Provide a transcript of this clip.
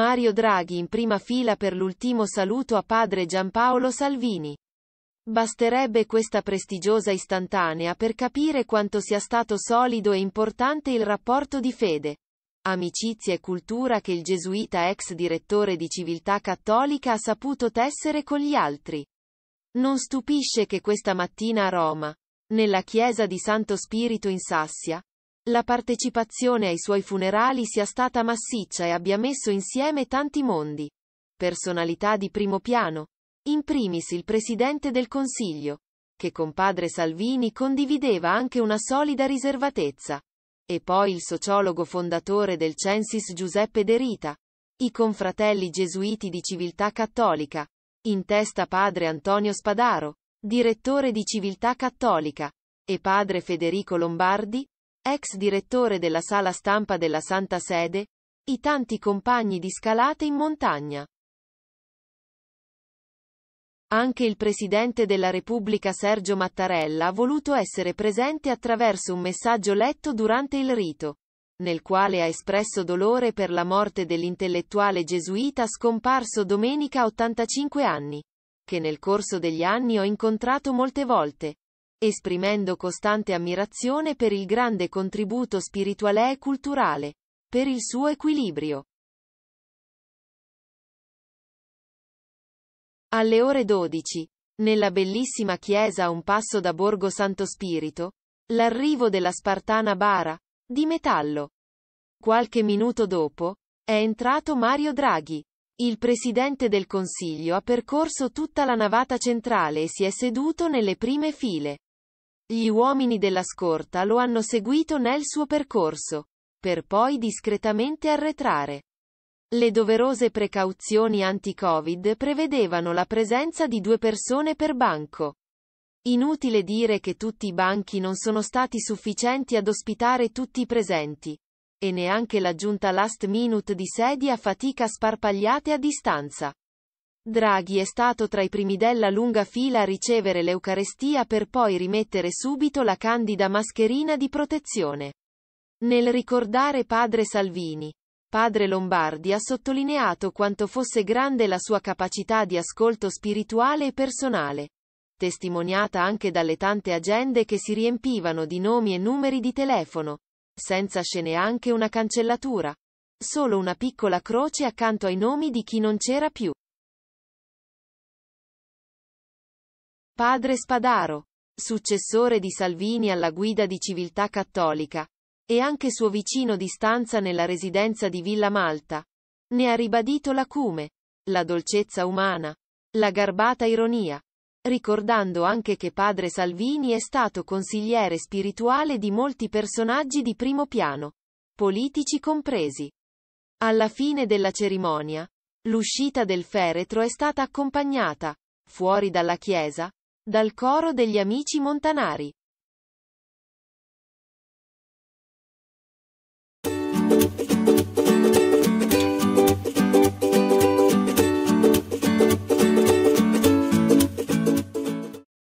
Mario Draghi in prima fila per l'ultimo saluto a padre Giampaolo Salvini. Basterebbe questa prestigiosa istantanea per capire quanto sia stato solido e importante il rapporto di fede, amicizia e cultura che il gesuita ex direttore di civiltà cattolica ha saputo tessere con gli altri. Non stupisce che questa mattina a Roma, nella chiesa di Santo Spirito in Sassia, la partecipazione ai suoi funerali sia stata massiccia e abbia messo insieme tanti mondi. Personalità di primo piano. In primis il Presidente del Consiglio, che con padre Salvini condivideva anche una solida riservatezza. E poi il sociologo fondatore del Censis Giuseppe Derita. I confratelli gesuiti di civiltà cattolica. In testa padre Antonio Spadaro, direttore di civiltà cattolica. E padre Federico Lombardi, ex direttore della sala stampa della Santa Sede, i tanti compagni di scalate in montagna. Anche il Presidente della Repubblica Sergio Mattarella ha voluto essere presente attraverso un messaggio letto durante il rito, nel quale ha espresso dolore per la morte dell'intellettuale gesuita scomparso domenica a 85 anni, che nel corso degli anni ho incontrato molte volte, esprimendo costante ammirazione per il grande contributo spirituale e culturale, per il suo equilibrio. Alle ore 12, nella bellissima chiesa a un passo da Borgo Santo Spirito, l'arrivo della spartana bara, di metallo. Qualche minuto dopo, è entrato Mario Draghi. Il presidente del Consiglio ha percorso tutta la navata centrale e si è seduto nelle prime file. Gli uomini della scorta lo hanno seguito nel suo percorso, per poi discretamente arretrare. Le doverose precauzioni anti-Covid prevedevano la presenza di due persone per banco. Inutile dire che tutti i banchi non sono stati sufficienti ad ospitare tutti i presenti. E neanche l'aggiunta last minute di sedie a fatica sparpagliate a distanza. Draghi è stato tra i primi della lunga fila a ricevere l'Eucarestia per poi rimettere subito la candida mascherina di protezione. Nel ricordare padre Salvini, padre Lombardi ha sottolineato quanto fosse grande la sua capacità di ascolto spirituale e personale, testimoniata anche dalle tante agende che si riempivano di nomi e numeri di telefono, senza c'è neanche una cancellatura, solo una piccola croce accanto ai nomi di chi non c'era più. Padre Spadaro, successore di Salvini alla guida di Civiltà Cattolica, e anche suo vicino di stanza nella residenza di Villa Malta, ne ha ribadito l'acume, la dolcezza umana, la garbata ironia, ricordando anche che padre Salvini è stato consigliere spirituale di molti personaggi di primo piano, politici compresi. Alla fine della cerimonia, l'uscita del feretro è stata accompagnata, fuori dalla chiesa, dal coro degli amici montanari.